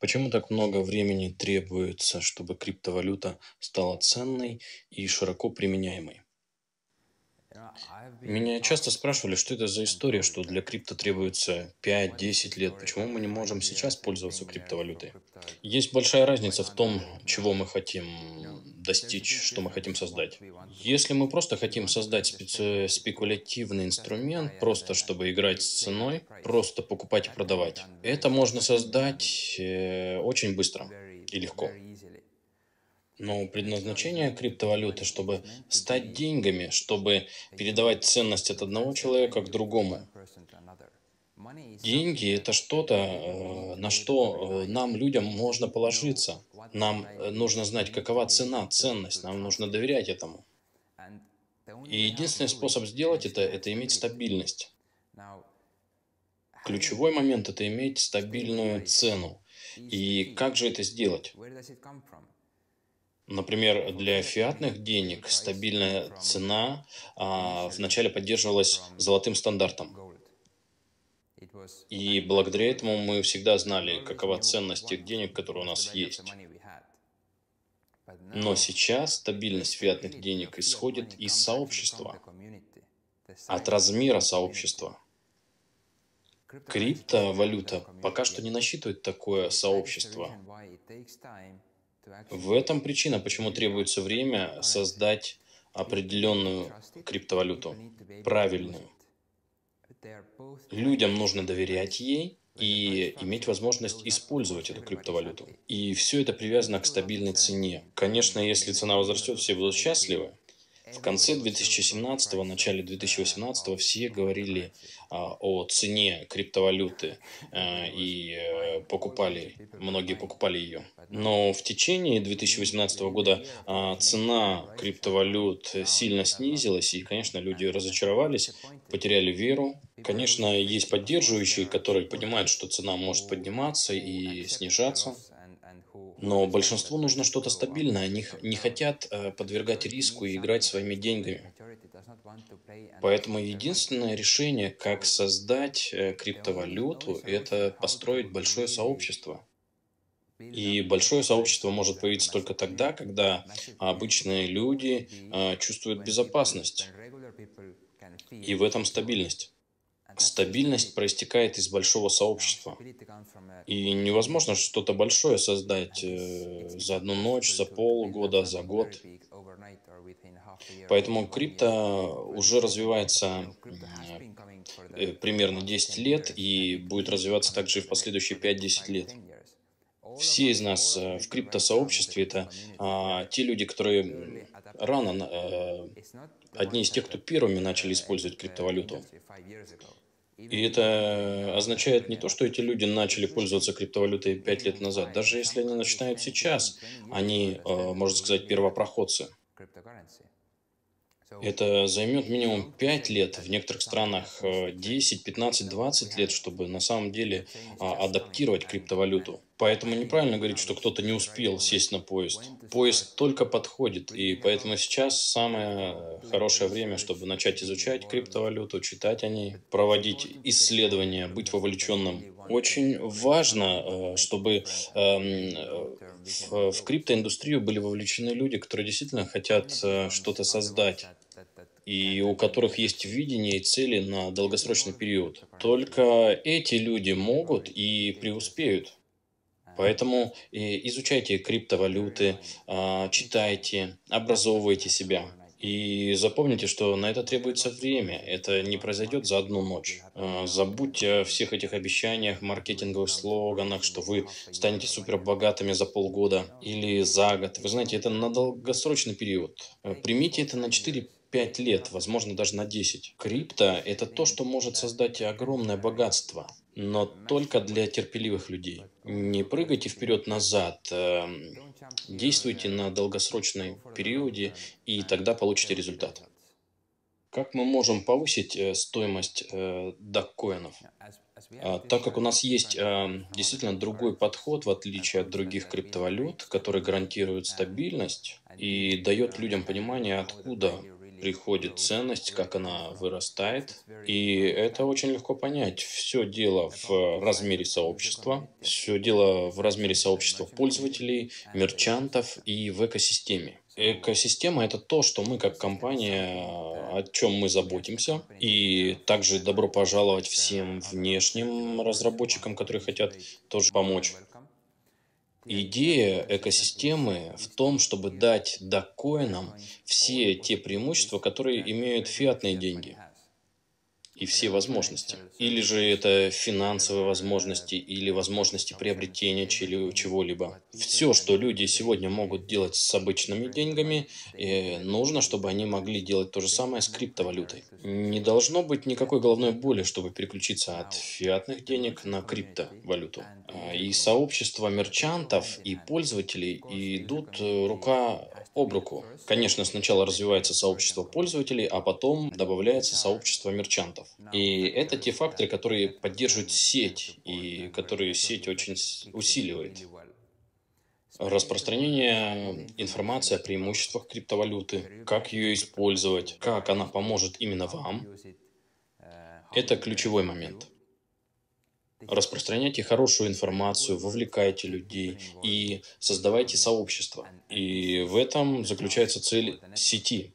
Почему так много времени требуется, чтобы криптовалюта стала ценной и широко применяемой? Меня часто спрашивали, что это за история, что для крипто требуется 5-10 лет, почему мы не можем сейчас пользоваться криптовалютой. Есть большая разница в том, чего мы хотим достичь, что мы хотим создать. Если мы просто хотим создать специ- спекулятивный инструмент, просто чтобы играть с ценой, просто покупать и продавать, это можно создать э, очень быстро и легко. Но предназначение криптовалюты, чтобы стать деньгами, чтобы передавать ценность от одного человека к другому. Деньги – это что-то, э, на что э, нам, людям, можно положиться. Нам э, нужно знать, какова цена, ценность, нам нужно доверять этому. И единственный способ сделать это – это иметь стабильность. Ключевой момент – это иметь стабильную цену. И как же это сделать? Например, для фиатных денег стабильная цена а, вначале поддерживалась золотым стандартом. И благодаря этому мы всегда знали, какова ценность тех денег, которые у нас есть. Но сейчас стабильность фиатных денег исходит из сообщества, от размера сообщества. Криптовалюта пока что не насчитывает такое сообщество. В этом причина, почему требуется время создать определенную криптовалюту, правильную. Людям нужно доверять ей и иметь возможность использовать эту криптовалюту. И все это привязано к стабильной цене. Конечно, если цена возрастет, все будут счастливы, в конце 2017-го, начале 2018-го все говорили а, о цене криптовалюты а, и э, покупали, многие покупали ее. Но в течение 2018 года а, цена криптовалют сильно снизилась, и, конечно, люди разочаровались, потеряли веру. Конечно, есть поддерживающие, которые понимают, что цена может подниматься и снижаться. Но большинству нужно что-то стабильное. Они не хотят э, подвергать риску и играть своими деньгами. Поэтому единственное решение, как создать э, криптовалюту, это построить большое сообщество. И большое сообщество может появиться только тогда, когда обычные люди э, чувствуют безопасность. И в этом стабильность. Стабильность проистекает из большого сообщества. И невозможно что-то большое создать э, за одну ночь, за полгода, за год. Поэтому крипто уже развивается э, примерно 10 лет и будет развиваться также и в последующие 5-10 лет все из нас э, в криптосообществе это а, те люди, которые рано, а, одни из тех, кто первыми начали использовать криптовалюту. И это означает не то, что эти люди начали пользоваться криптовалютой пять лет назад. Даже если они начинают сейчас, они, э, можно сказать, первопроходцы. Это займет минимум 5 лет, в некоторых странах 10, 15, 20 лет, чтобы на самом деле а, адаптировать криптовалюту. Поэтому неправильно говорить, что кто-то не успел сесть на поезд. Поезд только подходит, и поэтому сейчас самое хорошее время, чтобы начать изучать криптовалюту, читать о ней, проводить исследования, быть вовлеченным. Очень важно, э, чтобы эм, в криптоиндустрию были вовлечены люди, которые действительно хотят э, что-то создать и у которых есть видение и цели на ну, долгосрочный период. Только эти люди могут и преуспеют. Поэтому э, изучайте криптовалюты, а, читайте, образовывайте себя. И запомните, что на это требуется время. Это не произойдет за одну ночь. А, забудьте о всех этих обещаниях, маркетинговых слоганах, что вы станете супербогатыми за полгода или за год. Вы знаете, это на долгосрочный период. Э, примите это на 4 5 лет, возможно, даже на 10. Крипто — это то, что может создать огромное богатство, но только для терпеливых людей. Не прыгайте вперед-назад, эм, действуйте на долгосрочном периоде, и тогда получите результат. Как мы можем повысить э, стоимость э, доккоинов? А, так как у нас есть э, действительно другой подход, в отличие от других криптовалют, который гарантирует стабильность и дает людям понимание, откуда приходит ценность, как она вырастает. И это очень легко понять. Все дело в размере сообщества, все дело в размере сообщества пользователей, мерчантов и в экосистеме. Экосистема — это то, что мы как компания, о чем мы заботимся. И также добро пожаловать всем внешним разработчикам, которые хотят тоже помочь. Идея экосистемы в том, чтобы дать докоинам все те преимущества, которые имеют фиатные деньги и все возможности. Или же это финансовые возможности, или возможности приобретения чего-либо. Все, что люди сегодня могут делать с обычными деньгами, э, нужно, чтобы они могли делать то же самое с криптовалютой. Не должно быть никакой головной боли, чтобы переключиться от фиатных денег на криптовалюту. А, и сообщество мерчантов и пользователей идут э, рука об руку. Конечно, сначала развивается сообщество пользователей, а потом добавляется сообщество мерчантов. И это те факторы, которые поддерживают сеть и которые сеть очень усиливает. Распространение информации о преимуществах криптовалюты, как ее использовать, как она поможет именно вам, это ключевой момент. Распространяйте хорошую информацию, вовлекайте людей и создавайте сообщество. И в этом заключается цель сети,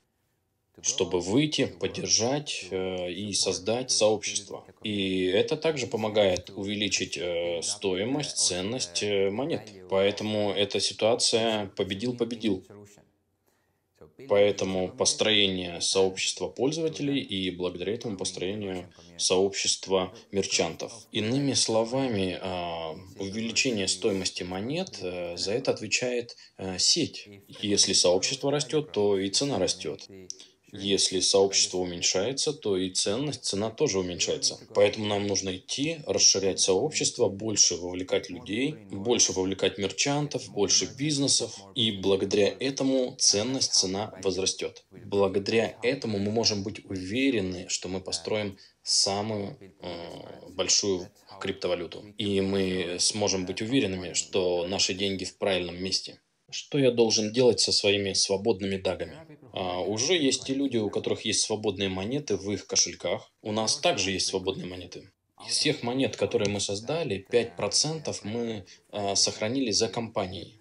чтобы выйти, поддержать э, и создать сообщество. И это также помогает увеличить э, стоимость, ценность э, монет. Поэтому эта ситуация победил-победил. Поэтому построение сообщества пользователей и благодаря этому построению сообщества мерчантов. Иными словами, а, увеличение стоимости монет э, за это отвечает э, сеть. Если сообщество растет, то и цена растет. Если сообщество уменьшается, то и ценность, цена тоже уменьшается. Поэтому нам нужно идти, расширять сообщество, больше вовлекать людей, больше вовлекать мерчантов, больше бизнесов. И благодаря этому ценность, цена возрастет. Благодаря этому мы можем быть уверены, что мы построим самую э, большую криптовалюту. И мы сможем быть уверенными, что наши деньги в правильном месте. Что я должен делать со своими свободными дагами? А, уже есть те люди, у которых есть свободные монеты в их кошельках. У нас также есть свободные монеты. Из всех монет, которые мы создали, 5% мы а, сохранили за компанией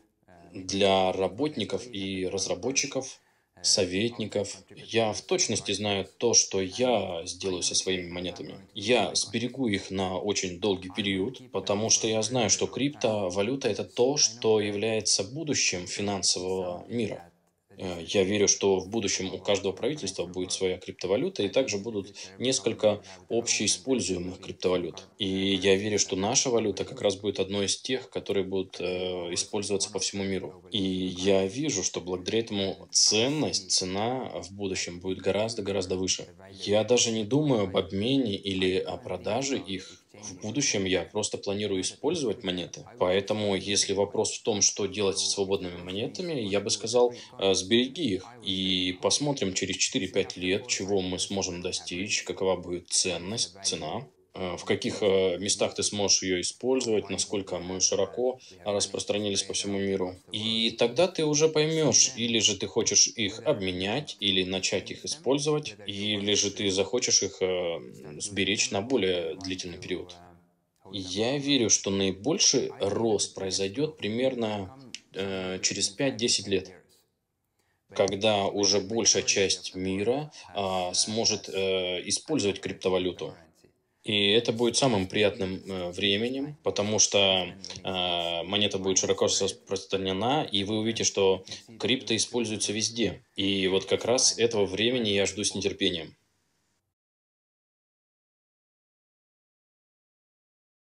для работников и разработчиков советников. Я в точности знаю то, что я сделаю со своими монетами. Я сберегу их на очень долгий период, потому что я знаю, что криптовалюта — это то, что является будущим финансового мира. Э, я верю, что в будущем у каждого правительства будет своя криптовалюта, и также будут несколько общеиспользуемых криптовалют. И я верю, что наша валюта как раз будет одной из тех, которые будут э, использоваться по всему миру. И я вижу, что благодаря этому ценность, цена в будущем будет гораздо-гораздо выше. Я даже не думаю об обмене или о продаже их в будущем я просто планирую использовать монеты, поэтому если вопрос в том, что делать с свободными монетами, я бы сказал, э, сбереги их и посмотрим через 4-5 лет, чего мы сможем достичь, какова будет ценность, цена. Э, в каких э, местах ты сможешь ее использовать, насколько мы широко распространились по всему миру. И тогда ты уже поймешь, или же ты хочешь их обменять, или начать их использовать, или же ты захочешь их э, сберечь на более длительный период. Я верю, что наибольший рост произойдет примерно э, через 5-10 лет когда уже большая часть мира а, сможет э, использовать криптовалюту. И это будет самым приятным э, временем, потому что э, монета будет широко распространена, и вы увидите, что крипто используется везде. И вот как раз этого времени я жду с нетерпением.